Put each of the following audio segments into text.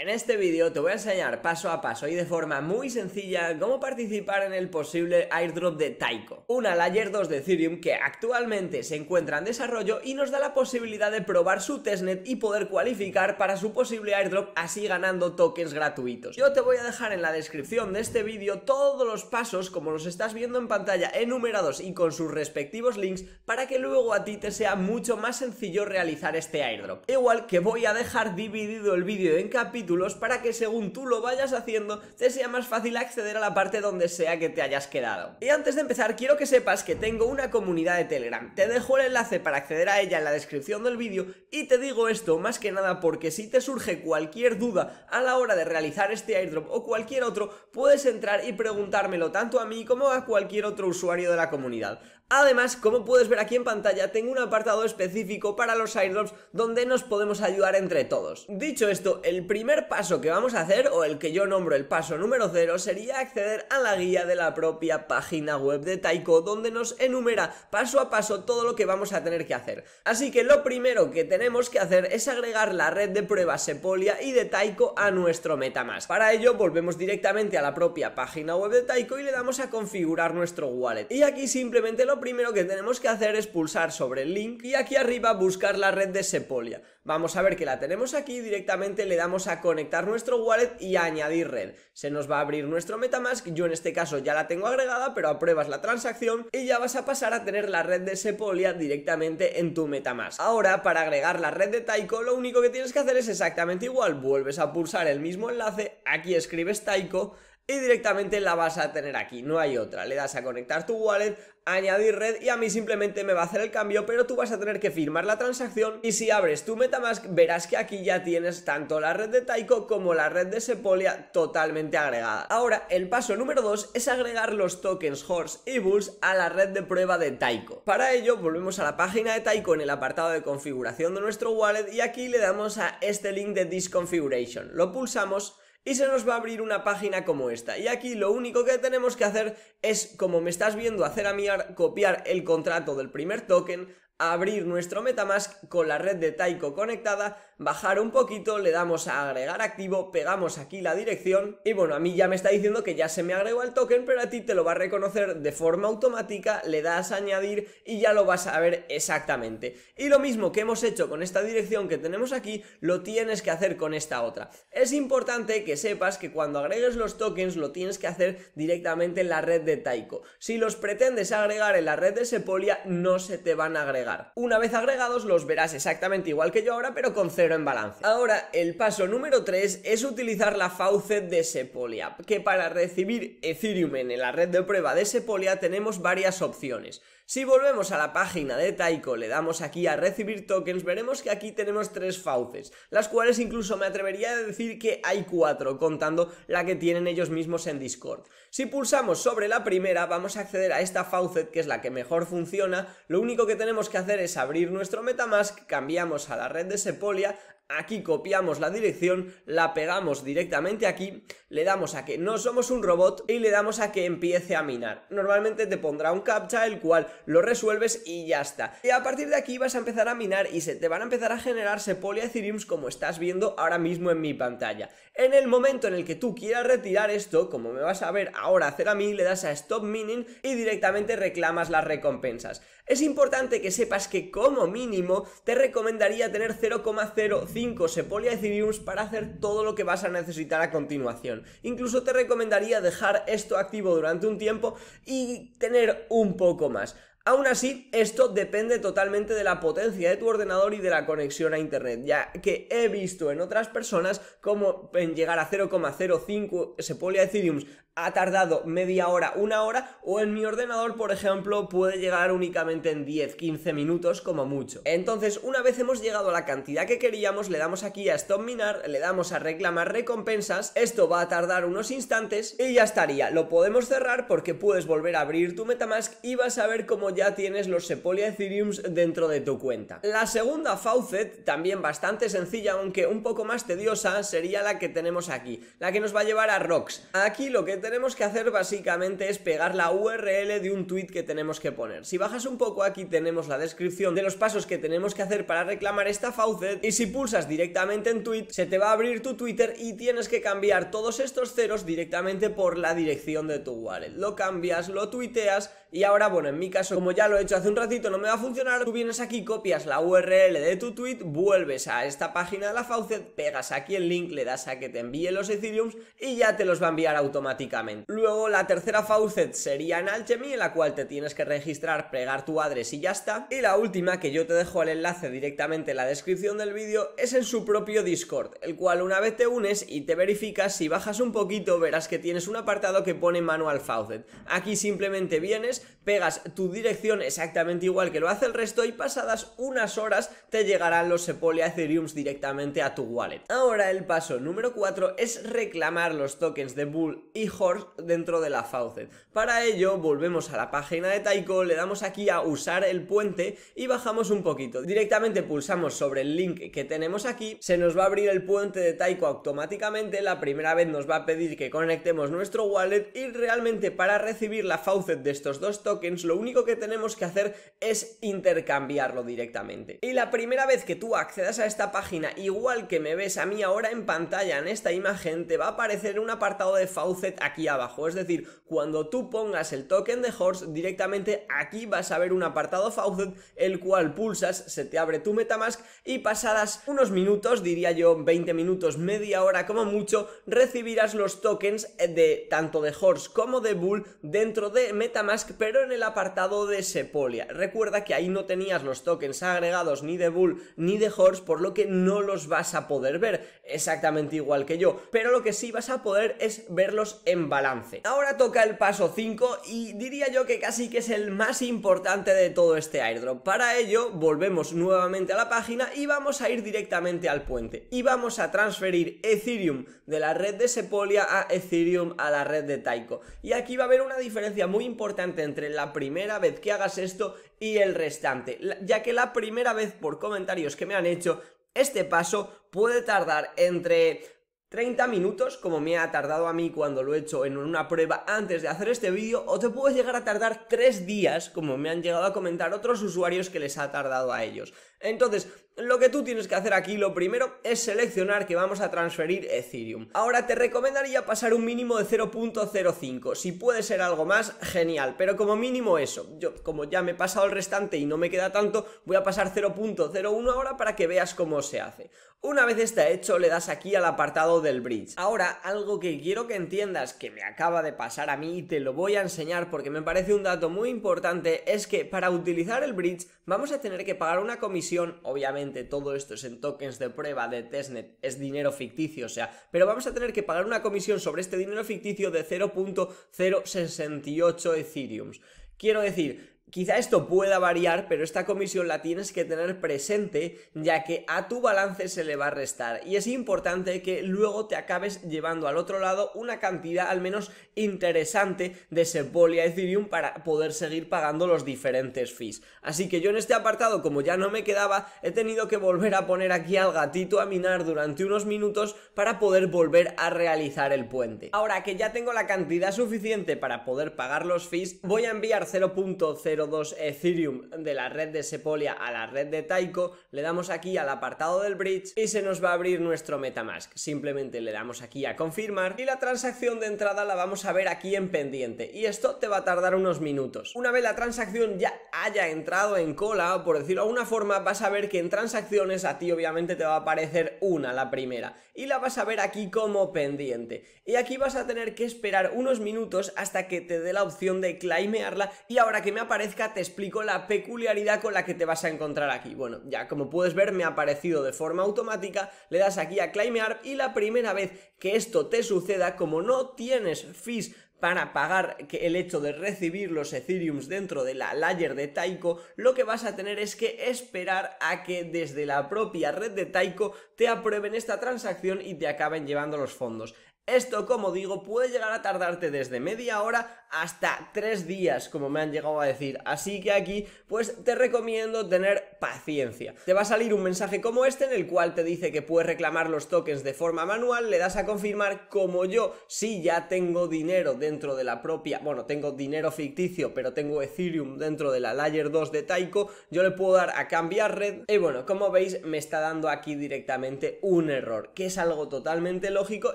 En este vídeo te voy a enseñar paso a paso y de forma muy sencilla cómo participar en el posible airdrop de Taiko, una layer 2 de Ethereum que actualmente se encuentra en desarrollo y nos da la posibilidad de probar su testnet y poder cualificar para su posible airdrop así ganando tokens gratuitos. Yo te voy a dejar en la descripción de este vídeo todos los pasos como los estás viendo en pantalla enumerados y con sus respectivos links para que luego a ti te sea mucho más sencillo realizar este airdrop. Igual que voy a dejar dividido el vídeo en capítulos para que según tú lo vayas haciendo te sea más fácil acceder a la parte donde sea que te hayas quedado. Y antes de empezar quiero que sepas que tengo una comunidad de Telegram, te dejo el enlace para acceder a ella en la descripción del vídeo y te digo esto más que nada porque si te surge cualquier duda a la hora de realizar este airdrop o cualquier otro, puedes entrar y preguntármelo tanto a mí como a cualquier otro usuario de la comunidad. Además, como puedes ver aquí en pantalla, tengo un apartado específico para los airdrops donde nos podemos ayudar entre todos. Dicho esto, el primer paso que vamos a hacer, o el que yo nombro el paso número 0, sería acceder a la guía de la propia página web de Taiko, donde nos enumera paso a paso todo lo que vamos a tener que hacer. Así que lo primero que tenemos que hacer es agregar la red de pruebas Sepolia y de Taiko a nuestro Metamask. Para ello, volvemos directamente a la propia página web de Taiko y le damos a configurar nuestro wallet. Y aquí simplemente lo primero que tenemos que hacer es pulsar sobre el link y aquí arriba buscar la red de Sepolia. Vamos a ver que la tenemos aquí, directamente le damos a conectar nuestro wallet y añadir red. Se nos va a abrir nuestro Metamask, yo en este caso ya la tengo agregada, pero apruebas la transacción y ya vas a pasar a tener la red de Sepolia directamente en tu Metamask. Ahora, para agregar la red de Taiko, lo único que tienes que hacer es exactamente igual, vuelves a pulsar el mismo enlace, aquí escribes Taiko, y directamente la vas a tener aquí, no hay otra. Le das a conectar tu wallet, añadir red y a mí simplemente me va a hacer el cambio, pero tú vas a tener que firmar la transacción y si abres tu Metamask verás que aquí ya tienes tanto la red de Taiko como la red de Sepolia totalmente agregada. Ahora, el paso número 2 es agregar los tokens Horse y Bulls a la red de prueba de Taiko. Para ello, volvemos a la página de Taiko en el apartado de configuración de nuestro wallet y aquí le damos a este link de Disconfiguration. Lo pulsamos y se nos va a abrir una página como esta. Y aquí lo único que tenemos que hacer es, como me estás viendo hacer a mí, copiar el contrato del primer token, abrir nuestro Metamask con la red de Taiko conectada, bajar un poquito, le damos a agregar activo, pegamos aquí la dirección y bueno, a mí ya me está diciendo que ya se me agregó el token, pero a ti te lo va a reconocer de forma automática, le das a añadir y ya lo vas a ver exactamente. Y lo mismo que hemos hecho con esta dirección que tenemos aquí, lo tienes que hacer con esta otra. Es importante que sepas que cuando agregues los tokens lo tienes que hacer directamente en la red de Taiko. Si los pretendes agregar en la red de Sepolia, no se te van a agregar una vez agregados los verás exactamente igual que yo ahora, pero con cero en balance. Ahora, el paso número 3 es utilizar la faucet de Sepolia, que para recibir Ethereum en la red de prueba de Sepolia tenemos varias opciones. Si volvemos a la página de Taiko, le damos aquí a recibir tokens, veremos que aquí tenemos tres faucets, las cuales incluso me atrevería a decir que hay cuatro, contando la que tienen ellos mismos en Discord. Si pulsamos sobre la primera, vamos a acceder a esta faucet, que es la que mejor funciona, lo único que tenemos que hacer es abrir nuestro Metamask, cambiamos a la red de Sepolia, aquí copiamos la dirección, la pegamos directamente aquí, le damos a que no somos un robot y le damos a que empiece a minar. Normalmente te pondrá un captcha el cual lo resuelves y ya está. Y a partir de aquí vas a empezar a minar y se te van a empezar a generarse poliethereums como estás viendo ahora mismo en mi pantalla. En el momento en el que tú quieras retirar esto, como me vas a ver ahora hacer a mí, le das a stop mining y directamente reclamas las recompensas. Es importante que sepas que como mínimo te recomendaría tener 0,05 5 Sepolia Ethereum para hacer todo lo que vas a necesitar a continuación. Incluso te recomendaría dejar esto activo durante un tiempo y tener un poco más. Aún así, esto depende totalmente de la potencia de tu ordenador y de la conexión a Internet, ya que he visto en otras personas como en llegar a 0,05 Sepolia Ethereum ha tardado media hora, una hora, o en mi ordenador, por ejemplo, puede llegar únicamente en 10, 15 minutos como mucho. Entonces, una vez hemos llegado a la cantidad que queríamos, le damos aquí a Stop Minar, le damos a reclamar recompensas, esto va a tardar unos instantes y ya estaría. Lo podemos cerrar porque puedes volver a abrir tu Metamask y vas a ver cómo ya tienes los Sepolia Ethereums dentro de tu cuenta. La segunda faucet, también bastante sencilla, aunque un poco más tediosa, sería la que tenemos aquí, la que nos va a llevar a Rocks. Aquí lo que tenemos que hacer básicamente es pegar la URL de un tweet que tenemos que poner. Si bajas un poco aquí tenemos la descripción de los pasos que tenemos que hacer para reclamar esta faucet y si pulsas directamente en tweet se te va a abrir tu Twitter y tienes que cambiar todos estos ceros directamente por la dirección de tu wallet. Lo cambias, lo tuiteas y ahora bueno, en mi caso como ya lo he hecho hace un ratito no me va a funcionar, tú vienes aquí, copias la URL de tu tweet, vuelves a esta página de la Faucet, pegas aquí el link, le das a que te envíe los ethereum y ya te los va a enviar automáticamente. Luego la tercera Faucet sería en Alchemy, en la cual te tienes que registrar, pegar tu address y ya está. Y la última, que yo te dejo el enlace directamente en la descripción del vídeo, es en su propio Discord, el cual una vez te unes y te verificas, si bajas un poquito verás que tienes un apartado que pone Manual Faucet. Aquí simplemente vienes, pegas tu directo exactamente igual que lo hace el resto y pasadas unas horas te llegarán los Sepolia Ethereums directamente a tu wallet. Ahora el paso número 4 es reclamar los tokens de Bull y Horse dentro de la Faucet. Para ello volvemos a la página de Taiko, le damos aquí a usar el puente y bajamos un poquito. Directamente pulsamos sobre el link que tenemos aquí, se nos va a abrir el puente de Taiko automáticamente, la primera vez nos va a pedir que conectemos nuestro wallet y realmente para recibir la Faucet de estos dos tokens lo único que tenemos que hacer es intercambiarlo directamente. Y la primera vez que tú accedas a esta página, igual que me ves a mí ahora en pantalla en esta imagen, te va a aparecer un apartado de Faucet aquí abajo. Es decir, cuando tú pongas el token de Horse, directamente aquí vas a ver un apartado Faucet, el cual pulsas, se te abre tu Metamask y pasadas unos minutos, diría yo 20 minutos, media hora como mucho, recibirás los tokens de tanto de Horse como de Bull dentro de Metamask, pero en el apartado de de Sepolia. Recuerda que ahí no tenías los tokens agregados ni de Bull ni de Horse, por lo que no los vas a poder ver exactamente igual que yo, pero lo que sí vas a poder es verlos en balance. Ahora toca el paso 5 y diría yo que casi que es el más importante de todo este airdrop. Para ello volvemos nuevamente a la página y vamos a ir directamente al puente y vamos a transferir Ethereum de la red de Sepolia a Ethereum a la red de Taiko. Y aquí va a haber una diferencia muy importante entre la primera vez que hagas esto y el restante, ya que la primera vez por comentarios que me han hecho, este paso puede tardar entre 30 minutos, como me ha tardado a mí cuando lo he hecho en una prueba antes de hacer este vídeo, o te puede llegar a tardar 3 días, como me han llegado a comentar otros usuarios que les ha tardado a ellos. Entonces, lo que tú tienes que hacer aquí, lo primero, es seleccionar que vamos a transferir Ethereum. Ahora te recomendaría pasar un mínimo de 0.05. Si puede ser algo más, genial, pero como mínimo eso. Yo, como ya me he pasado el restante y no me queda tanto, voy a pasar 0.01 ahora para que veas cómo se hace. Una vez está hecho, le das aquí al apartado del bridge. Ahora, algo que quiero que entiendas que me acaba de pasar a mí y te lo voy a enseñar porque me parece un dato muy importante, es que para utilizar el bridge vamos a tener que pagar una comisión Obviamente todo esto es en tokens de prueba de testnet, es dinero ficticio, o sea, pero vamos a tener que pagar una comisión sobre este dinero ficticio de 0.068 Ethereums. Quiero decir, Quizá esto pueda variar, pero esta comisión la tienes que tener presente ya que a tu balance se le va a restar y es importante que luego te acabes llevando al otro lado una cantidad al menos interesante de Sepolia Ethereum para poder seguir pagando los diferentes fees. Así que yo en este apartado, como ya no me quedaba, he tenido que volver a poner aquí al gatito a minar durante unos minutos para poder volver a realizar el puente. Ahora que ya tengo la cantidad suficiente para poder pagar los fees, voy a enviar 0.0 2 Ethereum de la red de Sepolia a la red de Taiko, le damos aquí al apartado del bridge y se nos va a abrir nuestro Metamask. Simplemente le damos aquí a confirmar y la transacción de entrada la vamos a ver aquí en pendiente y esto te va a tardar unos minutos. Una vez la transacción ya haya entrado en cola, por decirlo de alguna forma, vas a ver que en transacciones a ti obviamente te va a aparecer una, la primera, y la vas a ver aquí como pendiente. Y aquí vas a tener que esperar unos minutos hasta que te dé la opción de claimearla y ahora que me aparece te explico la peculiaridad con la que te vas a encontrar aquí. Bueno, ya como puedes ver me ha aparecido de forma automática, le das aquí a Climear y la primera vez que esto te suceda, como no tienes fees para pagar el hecho de recibir los Ethereums dentro de la layer de Taiko, lo que vas a tener es que esperar a que desde la propia red de Taiko te aprueben esta transacción y te acaben llevando los fondos. Esto, como digo, puede llegar a tardarte desde media hora hasta tres días, como me han llegado a decir. Así que aquí, pues te recomiendo tener paciencia. Te va a salir un mensaje como este en el cual te dice que puedes reclamar los tokens de forma manual, le das a confirmar como yo, si ya tengo dinero dentro de la propia, bueno, tengo dinero ficticio, pero tengo Ethereum dentro de la Layer 2 de Taiko, yo le puedo dar a cambiar red. Y bueno, como veis, me está dando aquí directamente un error, que es algo totalmente lógico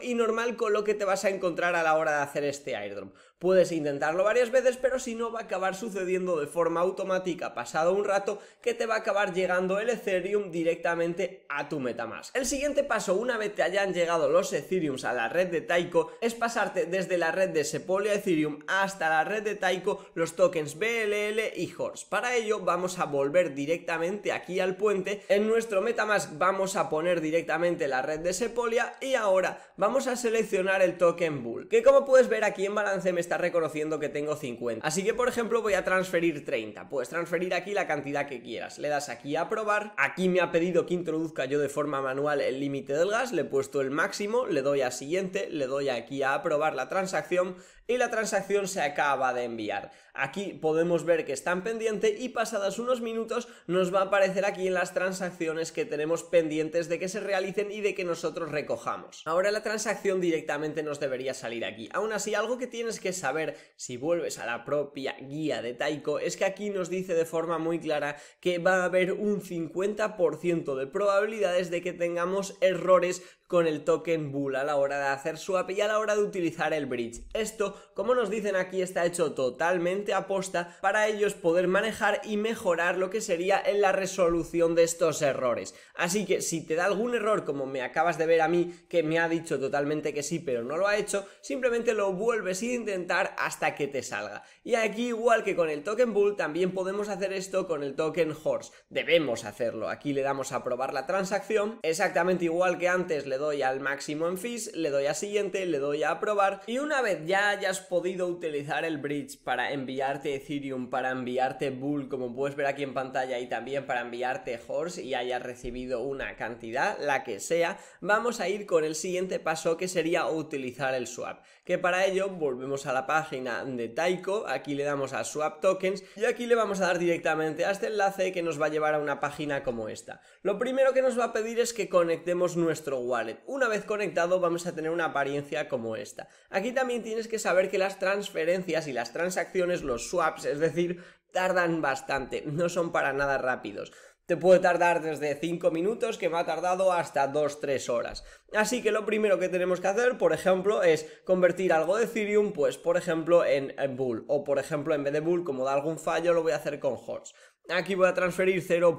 y normal con lo que te vas a encontrar a la hora de hacer este airdrop. Puedes intentarlo varias veces, pero si no va a acabar sucediendo de forma automática pasado un rato que te va a acabar llegando el Ethereum directamente a tu Metamask. El siguiente paso, una vez te hayan llegado los Ethereums a la red de Taiko, es pasarte desde la red de Sepolia Ethereum hasta la red de Taiko los tokens BLL y Horse. Para ello vamos a volver directamente aquí al puente. En nuestro Metamask vamos a poner directamente la red de Sepolia y ahora vamos a seleccionar el token Bull, que como puedes ver aquí en balance me está reconociendo que tengo 50. Así que, por ejemplo, voy a transferir 30. Puedes transferir aquí la cantidad que quieras. Le das aquí a aprobar. Aquí me ha pedido que introduzca yo de forma manual el límite del gas. Le he puesto el máximo. Le doy a siguiente. Le doy aquí a aprobar la transacción. Y la transacción se acaba de enviar. Aquí podemos ver que están pendientes pendiente y pasadas unos minutos nos va a aparecer aquí en las transacciones que tenemos pendientes de que se realicen y de que nosotros recojamos. Ahora la transacción directamente nos debería salir aquí. Aún así, algo que tienes que saber si vuelves a la propia guía de Taiko es que aquí nos dice de forma muy clara que va a haber un 50% de probabilidades de que tengamos errores con el token Bull a la hora de hacer swap y a la hora de utilizar el bridge. Esto, como nos dicen aquí, está hecho totalmente aposta para ellos poder manejar y mejorar lo que sería en la resolución de estos errores. Así que si te da algún error, como me acabas de ver a mí, que me ha dicho totalmente que sí, pero no lo ha hecho, simplemente lo vuelves a intentar hasta que te salga. Y aquí, igual que con el token Bull, también podemos hacer esto con el token Horse. Debemos hacerlo. Aquí le damos a probar la transacción, exactamente igual que antes le le doy al máximo en fees, le doy a siguiente, le doy a aprobar y una vez ya hayas podido utilizar el bridge para enviarte Ethereum, para enviarte Bull, como puedes ver aquí en pantalla y también para enviarte Horse y hayas recibido una cantidad, la que sea, vamos a ir con el siguiente paso que sería utilizar el swap, que para ello volvemos a la página de Taiko, aquí le damos a swap tokens y aquí le vamos a dar directamente a este enlace que nos va a llevar a una página como esta. Lo primero que nos va a pedir es que conectemos nuestro wallet una vez conectado vamos a tener una apariencia como esta. Aquí también tienes que saber que las transferencias y las transacciones, los swaps, es decir, tardan bastante, no son para nada rápidos. Te puede tardar desde 5 minutos, que me ha tardado hasta 2-3 horas. Así que lo primero que tenemos que hacer, por ejemplo, es convertir algo de Ethereum, pues por ejemplo en, Bull. O por ejemplo, en vez de Bull, como da algún fallo, lo voy a hacer con Horse. Aquí voy a transferir 0.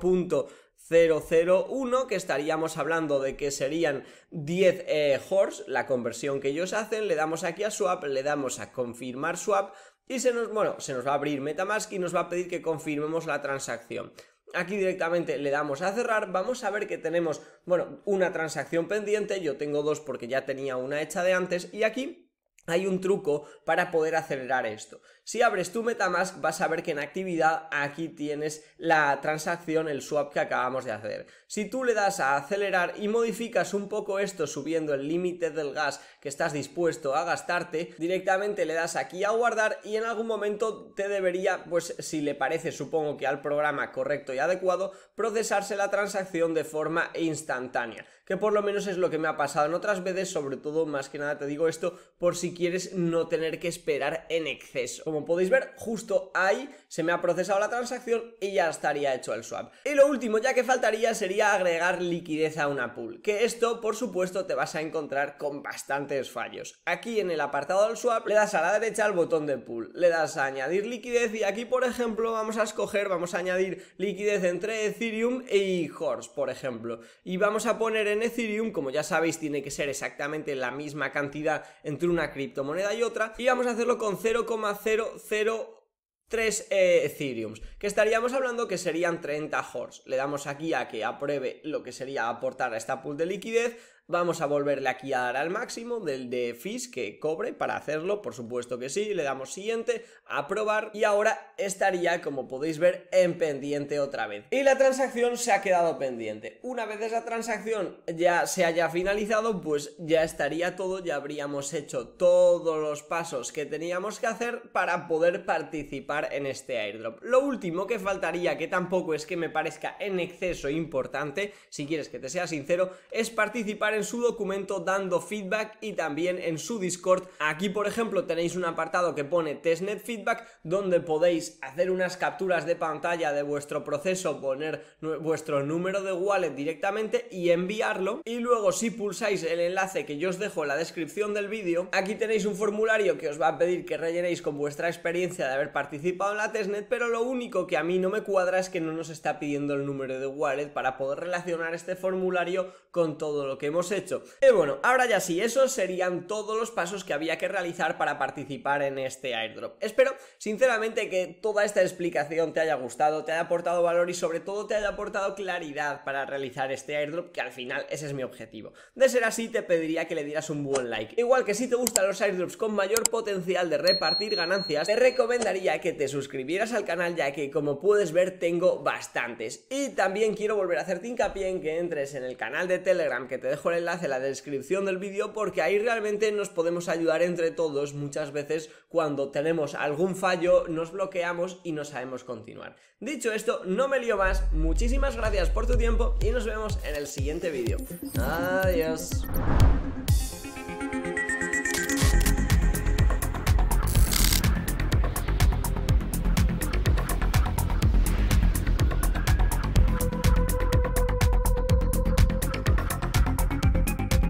001, que estaríamos hablando de que serían 10 eh, horse, la conversión que ellos hacen, le damos aquí a swap, le damos a confirmar swap y se nos, bueno, se nos va a abrir Metamask y nos va a pedir que confirmemos la transacción. Aquí directamente le damos a cerrar, vamos a ver que tenemos, bueno, una transacción pendiente, yo tengo dos porque ya tenía una hecha de antes y aquí hay un truco para poder acelerar esto. Si abres tu Metamask vas a ver que en actividad aquí tienes la transacción, el swap que acabamos de hacer. Si tú le das a acelerar y modificas un poco esto subiendo el límite del gas que estás dispuesto a gastarte, directamente le das aquí a guardar y en algún momento te debería, pues si le parece supongo que al programa correcto y adecuado, procesarse la transacción de forma instantánea que por lo menos es lo que me ha pasado en otras veces, sobre todo más que nada te digo esto por si quieres no tener que esperar en exceso. Como podéis ver, justo ahí se me ha procesado la transacción y ya estaría hecho el swap. Y lo último ya que faltaría sería agregar liquidez a una pool, que esto por supuesto te vas a encontrar con bastantes fallos. Aquí en el apartado del swap le das a la derecha al botón de pool, le das a añadir liquidez y aquí por ejemplo vamos a escoger, vamos a añadir liquidez entre Ethereum y e Horse por ejemplo y vamos a poner en Ethereum, como ya sabéis, tiene que ser exactamente la misma cantidad entre una criptomoneda y otra. Y vamos a hacerlo con 0,003 eh, Ethereum, que estaríamos hablando que serían 30 hors. Le damos aquí a que apruebe lo que sería aportar a esta pool de liquidez, Vamos a volverle aquí a dar al máximo del de fees que cobre para hacerlo, por supuesto que sí. Le damos siguiente, aprobar y ahora estaría, como podéis ver, en pendiente otra vez. Y la transacción se ha quedado pendiente. Una vez esa transacción ya se haya finalizado, pues ya estaría todo, ya habríamos hecho todos los pasos que teníamos que hacer para poder participar en este airdrop. Lo último que faltaría, que tampoco es que me parezca en exceso importante, si quieres que te sea sincero, es participar en su documento dando feedback y también en su Discord. Aquí, por ejemplo, tenéis un apartado que pone Testnet Feedback donde podéis hacer unas capturas de pantalla de vuestro proceso, poner vuestro número de wallet directamente y enviarlo. Y luego, si pulsáis el enlace que yo os dejo en la descripción del vídeo, aquí tenéis un formulario que os va a pedir que rellenéis con vuestra experiencia de haber participado en la testnet, pero lo único que a mí no me cuadra es que no nos está pidiendo el número de wallet para poder relacionar este formulario con todo lo que hemos hecho. Y eh, bueno, ahora ya sí, esos serían todos los pasos que había que realizar para participar en este airdrop. Espero, sinceramente, que toda esta explicación te haya gustado, te haya aportado valor y sobre todo te haya aportado claridad para realizar este airdrop, que al final ese es mi objetivo. De ser así, te pediría que le dieras un buen like. Igual que si te gustan los airdrops con mayor potencial de repartir ganancias, te recomendaría que te suscribieras al canal ya que, como puedes ver, tengo bastantes. Y también quiero volver a hacerte hincapié en que entres en el canal de Telegram que te dejo en enlace en la descripción del vídeo porque ahí realmente nos podemos ayudar entre todos muchas veces cuando tenemos algún fallo, nos bloqueamos y no sabemos continuar. Dicho esto, no me lío más, muchísimas gracias por tu tiempo y nos vemos en el siguiente vídeo. Adiós.